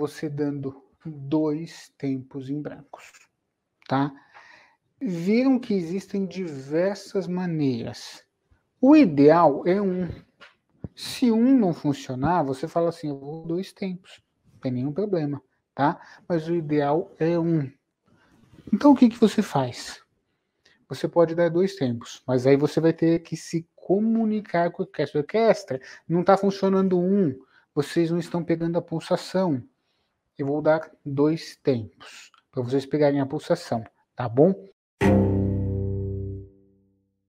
você dando dois tempos em brancos, tá? Viram que existem diversas maneiras. O ideal é um. Se um não funcionar, você fala assim, eu vou dois tempos, não tem nenhum problema, tá? Mas o ideal é um. Então o que, que você faz? Você pode dar dois tempos, mas aí você vai ter que se comunicar com a orquestra. orquestra não está funcionando um, vocês não estão pegando a pulsação eu vou dar dois tempos para vocês pegarem a pulsação, tá bom?